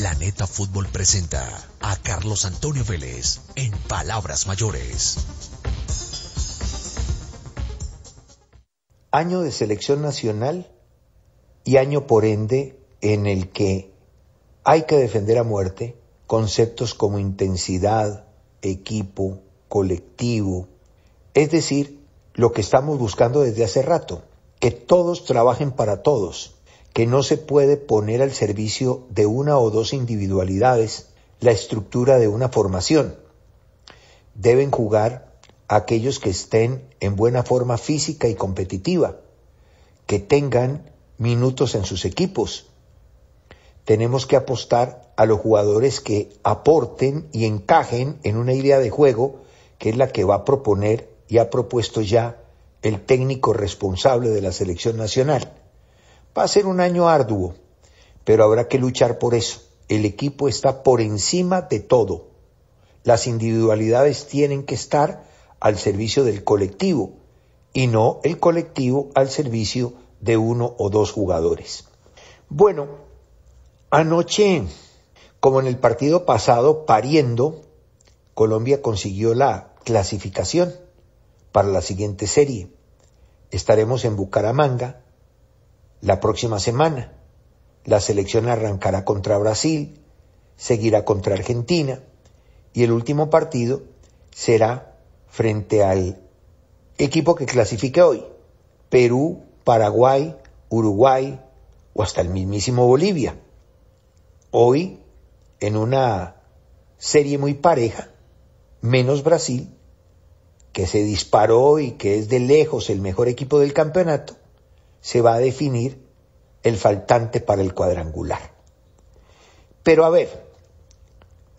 Planeta Fútbol presenta a Carlos Antonio Vélez en Palabras Mayores. Año de selección nacional y año por ende en el que hay que defender a muerte conceptos como intensidad, equipo, colectivo, es decir, lo que estamos buscando desde hace rato, que todos trabajen para todos que no se puede poner al servicio de una o dos individualidades la estructura de una formación. Deben jugar aquellos que estén en buena forma física y competitiva, que tengan minutos en sus equipos. Tenemos que apostar a los jugadores que aporten y encajen en una idea de juego que es la que va a proponer y ha propuesto ya el técnico responsable de la selección nacional. Va a ser un año arduo, pero habrá que luchar por eso. El equipo está por encima de todo. Las individualidades tienen que estar al servicio del colectivo y no el colectivo al servicio de uno o dos jugadores. Bueno, anoche, como en el partido pasado, pariendo, Colombia consiguió la clasificación para la siguiente serie. Estaremos en Bucaramanga la próxima semana. La selección arrancará contra Brasil, seguirá contra Argentina y el último partido será frente al equipo que clasifique hoy, Perú, Paraguay, Uruguay o hasta el mismísimo Bolivia. Hoy, en una serie muy pareja, menos Brasil, que se disparó y que es de lejos el mejor equipo del campeonato, se va a definir el faltante para el cuadrangular. Pero a ver,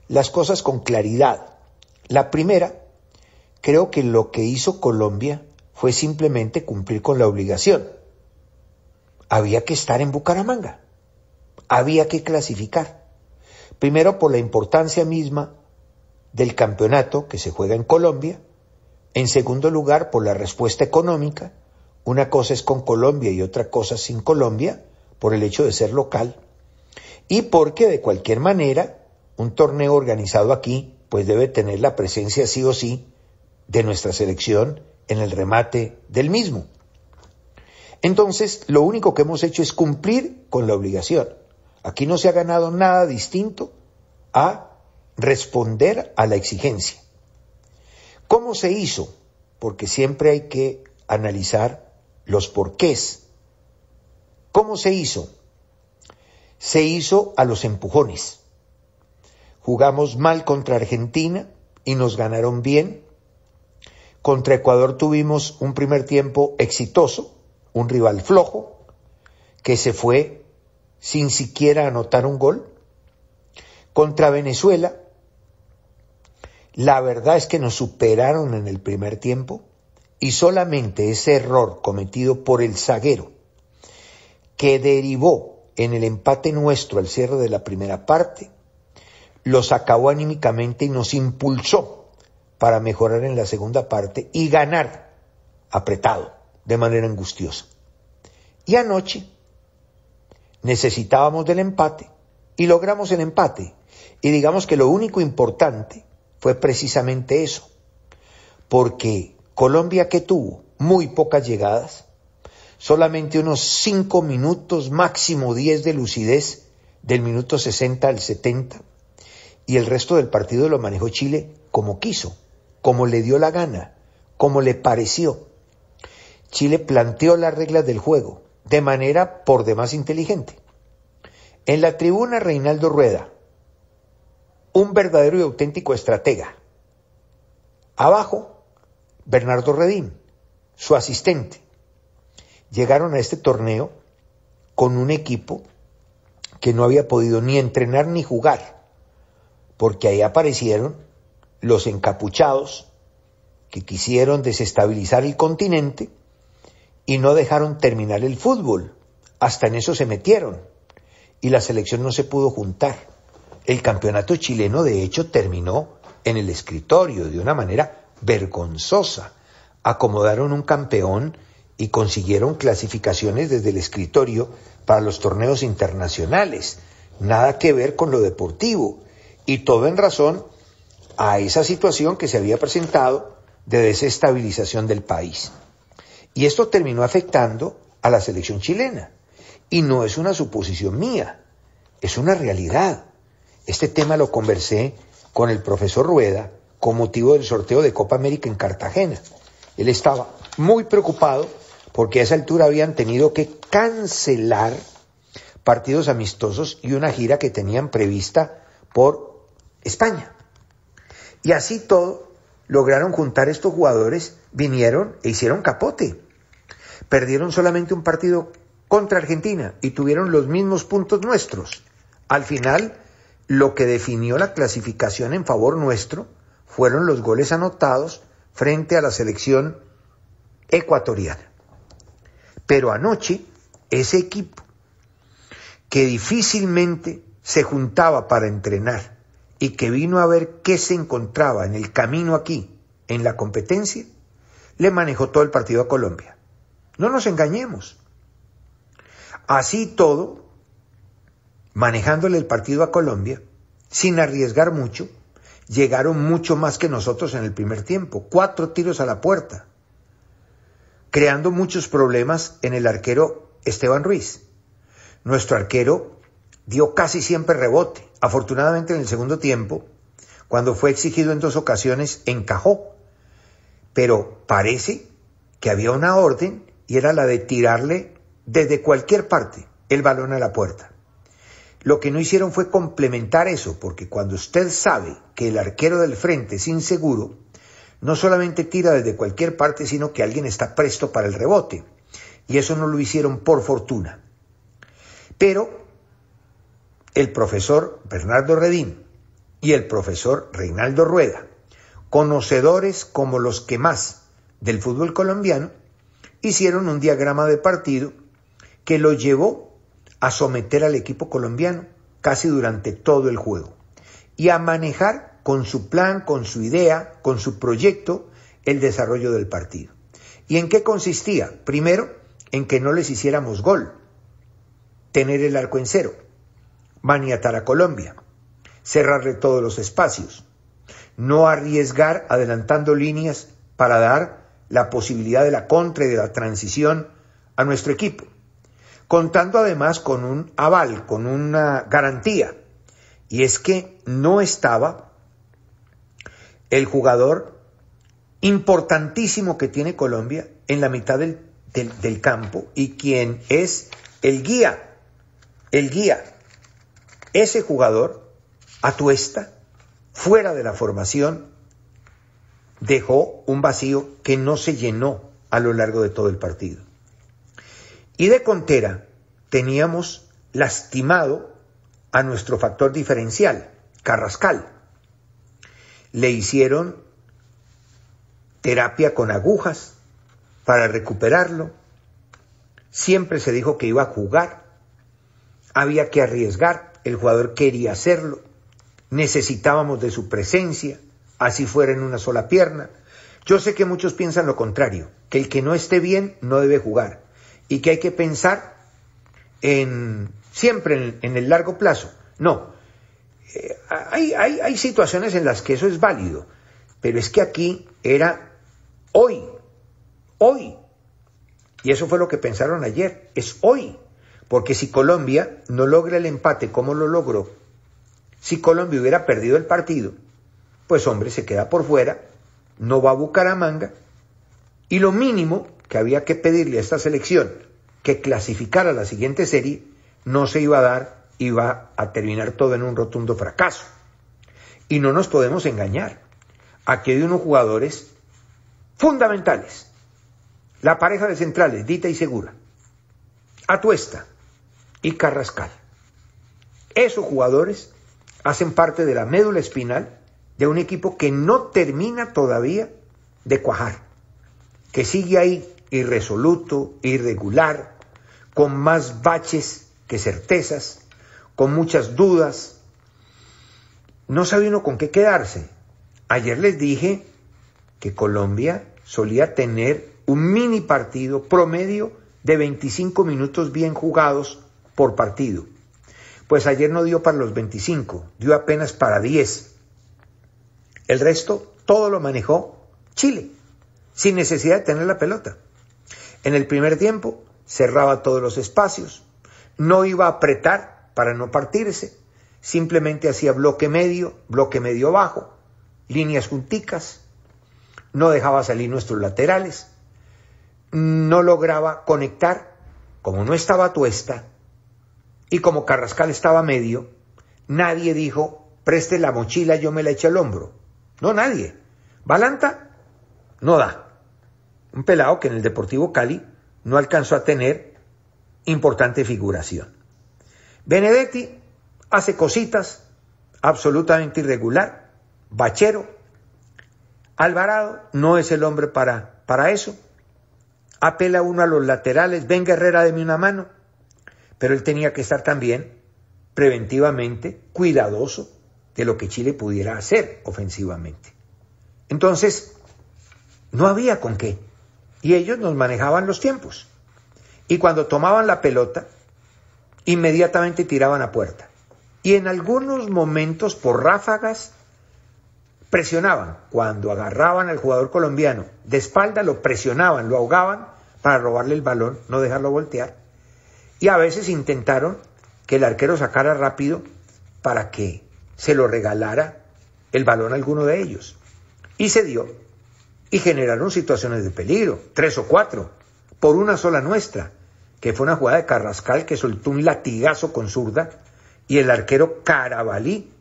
las cosas con claridad. La primera, creo que lo que hizo Colombia fue simplemente cumplir con la obligación. Había que estar en Bucaramanga, había que clasificar. Primero por la importancia misma del campeonato que se juega en Colombia, en segundo lugar por la respuesta económica una cosa es con Colombia y otra cosa sin Colombia, por el hecho de ser local, y porque de cualquier manera un torneo organizado aquí, pues debe tener la presencia sí o sí de nuestra selección en el remate del mismo. Entonces, lo único que hemos hecho es cumplir con la obligación. Aquí no se ha ganado nada distinto a responder a la exigencia. ¿Cómo se hizo? Porque siempre hay que analizar los porqués. ¿Cómo se hizo? Se hizo a los empujones. Jugamos mal contra Argentina y nos ganaron bien. Contra Ecuador tuvimos un primer tiempo exitoso, un rival flojo, que se fue sin siquiera anotar un gol. Contra Venezuela, la verdad es que nos superaron en el primer tiempo y solamente ese error cometido por el zaguero, que derivó en el empate nuestro al cierre de la primera parte, los acabó anímicamente y nos impulsó para mejorar en la segunda parte y ganar apretado, de manera angustiosa. Y anoche necesitábamos del empate y logramos el empate. Y digamos que lo único importante fue precisamente eso, porque Colombia que tuvo muy pocas llegadas, solamente unos 5 minutos, máximo 10 de lucidez, del minuto 60 al 70, y el resto del partido lo manejó Chile como quiso, como le dio la gana, como le pareció. Chile planteó las reglas del juego de manera por demás inteligente. En la tribuna Reinaldo Rueda, un verdadero y auténtico estratega. Abajo, Bernardo Redín, su asistente, llegaron a este torneo con un equipo que no había podido ni entrenar ni jugar, porque ahí aparecieron los encapuchados que quisieron desestabilizar el continente y no dejaron terminar el fútbol. Hasta en eso se metieron y la selección no se pudo juntar. El campeonato chileno, de hecho, terminó en el escritorio de una manera vergonzosa. Acomodaron un campeón y consiguieron clasificaciones desde el escritorio para los torneos internacionales. Nada que ver con lo deportivo. Y todo en razón a esa situación que se había presentado de desestabilización del país. Y esto terminó afectando a la selección chilena. Y no es una suposición mía, es una realidad. Este tema lo conversé con el profesor Rueda con motivo del sorteo de Copa América en Cartagena. Él estaba muy preocupado porque a esa altura habían tenido que cancelar partidos amistosos y una gira que tenían prevista por España. Y así todo, lograron juntar estos jugadores, vinieron e hicieron capote. Perdieron solamente un partido contra Argentina y tuvieron los mismos puntos nuestros. Al final, lo que definió la clasificación en favor nuestro fueron los goles anotados frente a la selección ecuatoriana. Pero anoche, ese equipo, que difícilmente se juntaba para entrenar y que vino a ver qué se encontraba en el camino aquí, en la competencia, le manejó todo el partido a Colombia. No nos engañemos. Así todo, manejándole el partido a Colombia, sin arriesgar mucho, llegaron mucho más que nosotros en el primer tiempo. Cuatro tiros a la puerta, creando muchos problemas en el arquero Esteban Ruiz. Nuestro arquero dio casi siempre rebote. Afortunadamente en el segundo tiempo, cuando fue exigido en dos ocasiones, encajó. Pero parece que había una orden y era la de tirarle desde cualquier parte el balón a la puerta. Lo que no hicieron fue complementar eso, porque cuando usted sabe que el arquero del frente es inseguro, no solamente tira desde cualquier parte, sino que alguien está presto para el rebote. Y eso no lo hicieron por fortuna. Pero el profesor Bernardo Redín y el profesor Reinaldo Rueda, conocedores como los que más del fútbol colombiano, hicieron un diagrama de partido que lo llevó a someter al equipo colombiano casi durante todo el juego y a manejar con su plan, con su idea, con su proyecto, el desarrollo del partido. ¿Y en qué consistía? Primero, en que no les hiciéramos gol, tener el arco en cero, maniatar a Colombia, cerrarle todos los espacios, no arriesgar adelantando líneas para dar la posibilidad de la contra y de la transición a nuestro equipo contando además con un aval, con una garantía, y es que no estaba el jugador importantísimo que tiene Colombia en la mitad del, campo y quien es el guía, el guía, ese jugador atuesta fuera de la formación dejó un vacío que no se llenó a lo largo de todo el partido. Y de Contera teníamos lastimado a nuestro factor diferencial, Carrascal. Le hicieron terapia con agujas para recuperarlo. Siempre se dijo que iba a jugar. Había que arriesgar. El jugador quería hacerlo. Necesitábamos de su presencia, así fuera en una sola pierna. Yo sé que muchos piensan lo contrario, que el que no esté bien no debe jugar y que hay que pensar en, siempre en, el largo plazo. No, eh, hay, hay, situaciones en las que eso es válido, pero es que aquí era hoy, hoy. Y eso fue lo que pensaron ayer, es hoy. Porque si Colombia no logra el empate como lo logró, si Colombia hubiera perdido el partido, pues hombre, se queda por fuera, no va a buscar a manga, y lo mínimo que había que pedirle a esta selección que clasificara la siguiente serie no se iba a dar, iba a terminar todo en un rotundo fracaso. Y no nos podemos engañar. Aquí hay unos jugadores fundamentales. La pareja de centrales, Dita y Segura, Atuesta y Carrascal. Esos jugadores hacen parte de la médula espinal de un equipo que no termina todavía de cuajar, que sigue ahí irresoluto, irregular, con más baches que certezas, con muchas dudas. No sabe uno con qué quedarse. Ayer les dije que Colombia solía tener un mini partido promedio de 25 minutos bien jugados por partido. Pues ayer no dio para los 25, dio apenas para 10. El resto todo lo manejó Chile, sin necesidad de tener la pelota. En el primer tiempo cerraba todos los espacios, no iba a apretar para no partirse, simplemente hacía bloque medio, bloque medio bajo, líneas junticas, no dejaba salir nuestros laterales, no lograba conectar, como no estaba tuesta y como Carrascal estaba medio, nadie dijo, preste la mochila, yo me la eché al hombro. No, nadie. Balanta no da un pelado que en el Deportivo Cali no alcanzó a tener importante figuración. Benedetti hace cositas, absolutamente irregular, bachero. Alvarado no es el hombre para, para eso. Apela uno a los laterales, ven Guerrera, deme una mano. Pero él tenía que estar también preventivamente cuidadoso de lo que Chile pudiera hacer ofensivamente. Entonces, no había con qué y ellos nos manejaban los tiempos. Y cuando tomaban la pelota, inmediatamente tiraban a puerta. Y en algunos momentos, por ráfagas, presionaban. Cuando agarraban al jugador colombiano de espalda, lo presionaban, lo ahogaban para robarle el balón, no dejarlo voltear. Y a veces intentaron que el arquero sacara rápido para que se lo regalara el balón a alguno de ellos. Y se dio y generaron situaciones de peligro, tres o cuatro, por una sola nuestra, que fue una jugada de Carrascal que soltó un latigazo con zurda y el arquero Carabalí,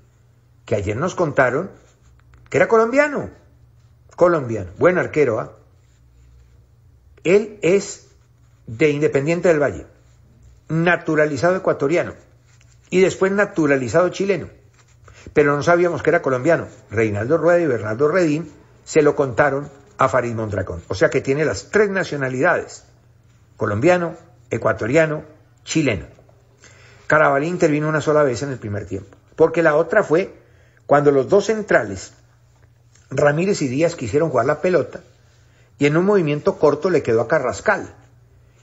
que ayer nos contaron que era colombiano, colombiano, buen arquero, ¿ah? Él es de Independiente del Valle, naturalizado ecuatoriano y después naturalizado chileno. Pero no sabíamos que era colombiano. Reinaldo Rueda y Bernardo Redín se lo contaron a Farid Mondragón. O sea que tiene las tres nacionalidades, colombiano, ecuatoriano, chileno. Carabalí intervino una sola vez en el primer tiempo, porque la otra fue cuando los dos centrales, Ramírez y Díaz, quisieron jugar la pelota y en un movimiento corto le quedó a Carrascal.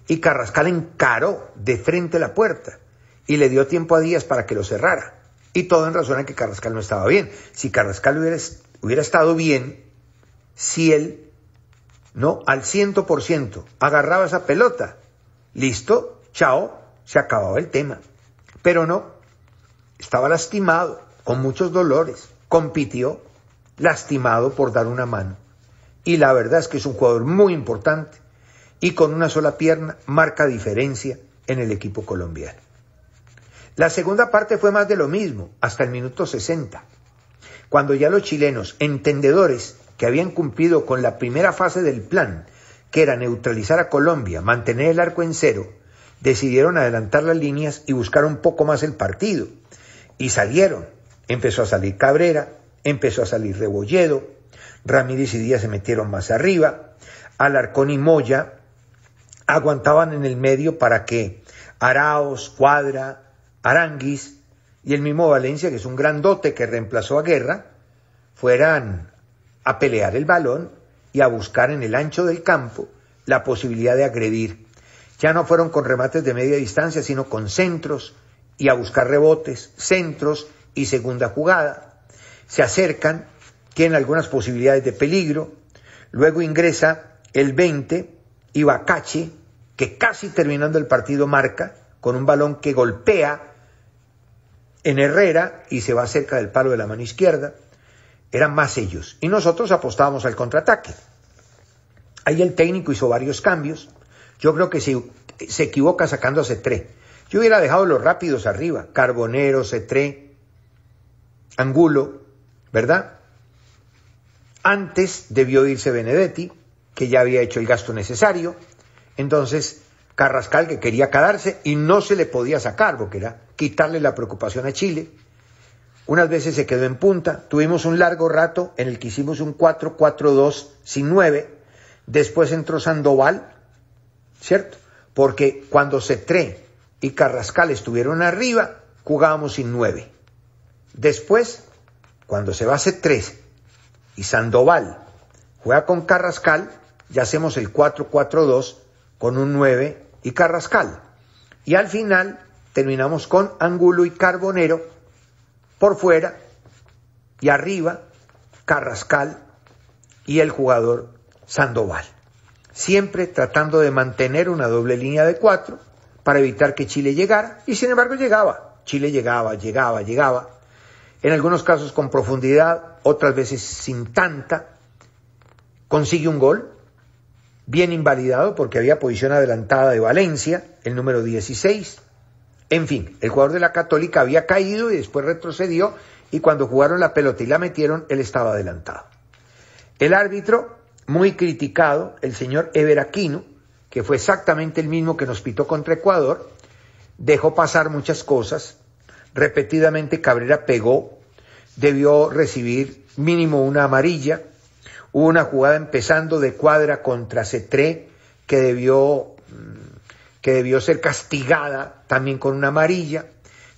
Y Carrascal encaró de frente la puerta y le dio tiempo a Díaz para que lo cerrara. Y todo en razón a que Carrascal no estaba bien. Si Carrascal hubiera, hubiera estado bien, si él ¿no? Al ciento por ciento. Agarraba esa pelota. Listo, chao, se acababa el tema. Pero no, estaba lastimado, con muchos dolores. Compitió, lastimado por dar una mano. Y la verdad es que es un jugador muy importante y con una sola pierna marca diferencia en el equipo colombiano. La segunda parte fue más de lo mismo, hasta el minuto 60, cuando ya los chilenos, entendedores que habían cumplido con la primera fase del plan, que era neutralizar a Colombia, mantener el arco en cero, decidieron adelantar las líneas y buscar un poco más el partido. Y salieron. Empezó a salir Cabrera, empezó a salir Rebolledo, Ramírez y Díaz se metieron más arriba, Alarcón y Moya aguantaban en el medio para que Araos, Cuadra, Aranguis y el mismo Valencia, que es un grandote que reemplazó a Guerra, fueran a pelear el balón y a buscar en el ancho del campo la posibilidad de agredir. Ya no fueron con remates de media distancia, sino con centros y a buscar rebotes, centros y segunda jugada. Se acercan, tienen algunas posibilidades de peligro. Luego ingresa el 20 y Bacache, que casi terminando el partido marca con un balón que golpea en Herrera y se va cerca del palo de la mano izquierda eran más ellos y nosotros apostábamos al contraataque. Ahí el técnico hizo varios cambios. Yo creo que se, se equivoca sacando a Cetré. Yo hubiera dejado los rápidos arriba, Carbonero, Cetré, Angulo, ¿verdad? Antes debió irse Benedetti, que ya había hecho el gasto necesario. Entonces, Carrascal, que quería quedarse y no se le podía sacar, porque era quitarle la preocupación a Chile. Unas veces se quedó en punta. Tuvimos un largo rato en el que hicimos un 4-4-2 sin 9. Después entró Sandoval, ¿cierto? Porque cuando Cetré y Carrascal estuvieron arriba, jugábamos sin 9. Después, cuando se va C3 y Sandoval juega con Carrascal, ya hacemos el 4-4-2 con un 9 y Carrascal. Y al final terminamos con Angulo y Carbonero por fuera y arriba, Carrascal y el jugador Sandoval. Siempre tratando de mantener una doble línea de cuatro para evitar que Chile llegara, y sin embargo llegaba. Chile llegaba, llegaba, llegaba. En algunos casos con profundidad, otras veces sin tanta. Consigue un gol, bien invalidado porque había posición adelantada de Valencia, el número 16. En fin, el jugador de la Católica había caído y después retrocedió y cuando jugaron la pelota y la metieron, él estaba adelantado. El árbitro, muy criticado, el señor Everaquino, que fue exactamente el mismo que nos pitó contra Ecuador, dejó pasar muchas cosas. Repetidamente Cabrera pegó, debió recibir mínimo una amarilla. Hubo una jugada empezando de cuadra contra Cetré que debió que debió ser castigada también con una amarilla.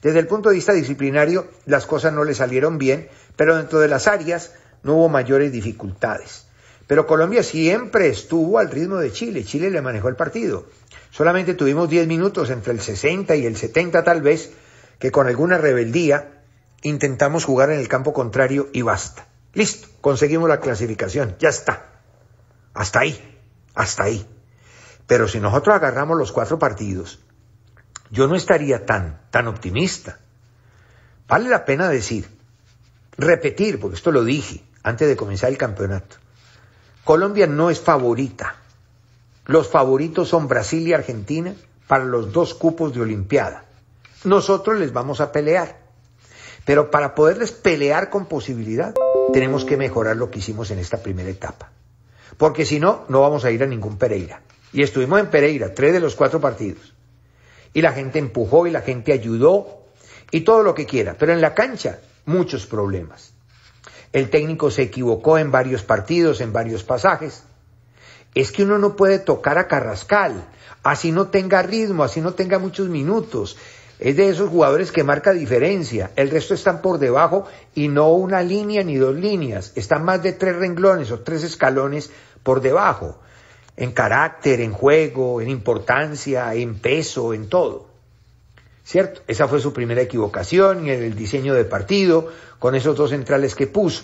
Desde el punto de vista disciplinario, las cosas no le salieron bien, pero dentro de las áreas no hubo mayores dificultades. Pero Colombia siempre estuvo al ritmo de Chile. Chile le manejó el partido. Solamente tuvimos 10 minutos entre el 60 y el 70 tal vez, que con alguna rebeldía intentamos jugar en el campo contrario y basta. Listo, conseguimos la clasificación. Ya está. Hasta ahí. Hasta ahí. Pero si nosotros agarramos los cuatro partidos, yo no estaría tan, tan optimista. Vale la pena decir, repetir, porque esto lo dije antes de comenzar el campeonato. Colombia no es favorita. Los favoritos son Brasil y Argentina para los dos cupos de Olimpiada. Nosotros les vamos a pelear. Pero para poderles pelear con posibilidad, tenemos que mejorar lo que hicimos en esta primera etapa. Porque si no, no vamos a ir a ningún Pereira. Y estuvimos en Pereira, tres de los cuatro partidos. Y la gente empujó y la gente ayudó y todo lo que quiera. Pero en la cancha, muchos problemas. El técnico se equivocó en varios partidos, en varios pasajes. Es que uno no puede tocar a Carrascal, así no tenga ritmo, así no tenga muchos minutos. Es de esos jugadores que marca diferencia. El resto están por debajo y no una línea ni dos líneas. Están más de tres renglones o tres escalones por debajo en carácter, en juego, en importancia, en peso, en todo. ¿Cierto? Esa fue su primera equivocación en el diseño de partido, con esos dos centrales que puso.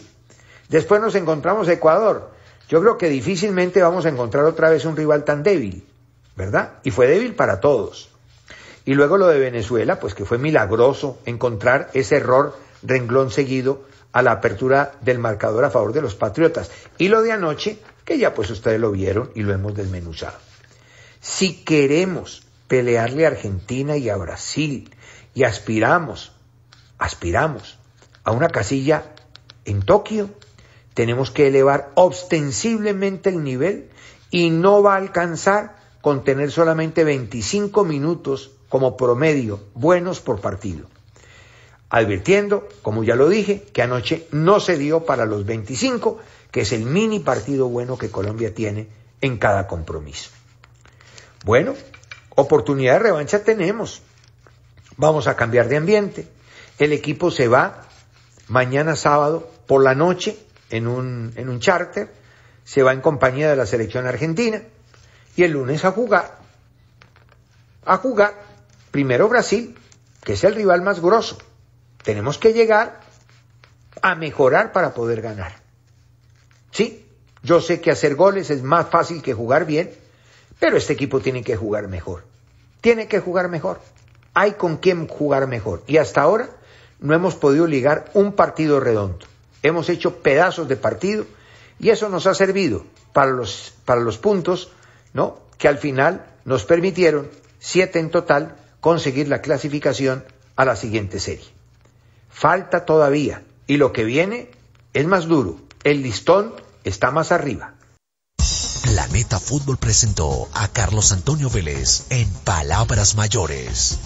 Después nos encontramos Ecuador. Yo creo que difícilmente vamos a encontrar otra vez un rival tan débil, ¿verdad? Y fue débil para todos. Y luego lo de Venezuela, pues que fue milagroso encontrar ese error renglón seguido a la apertura del marcador a favor de los Patriotas. Y lo de anoche, que ya pues ustedes lo vieron y lo hemos desmenuzado. Si queremos pelearle a Argentina y a Brasil y aspiramos, aspiramos a una casilla en Tokio, tenemos que elevar ostensiblemente el nivel y no va a alcanzar con tener solamente 25 minutos como promedio buenos por partido. Advirtiendo, como ya lo dije, que anoche no se dio para los 25, que es el mini partido bueno que Colombia tiene en cada compromiso. Bueno, oportunidad de revancha tenemos. Vamos a cambiar de ambiente. El equipo se va mañana sábado por la noche en un, en un charter. Se va en compañía de la selección argentina. Y el lunes a jugar. A jugar. Primero Brasil, que es el rival más grosso. Tenemos que llegar a mejorar para poder ganar. Sí, yo sé que hacer goles es más fácil que jugar bien, pero este equipo tiene que jugar mejor. Tiene que jugar mejor. Hay con quién jugar mejor. Y hasta ahora no hemos podido ligar un partido redondo. Hemos hecho pedazos de partido y eso nos ha servido para los, para los puntos, ¿no? Que al final nos permitieron, siete en total, conseguir la clasificación a la siguiente serie. Falta todavía y lo que viene es más duro. El listón está más arriba. Planeta Fútbol presentó a Carlos Antonio Vélez en Palabras Mayores.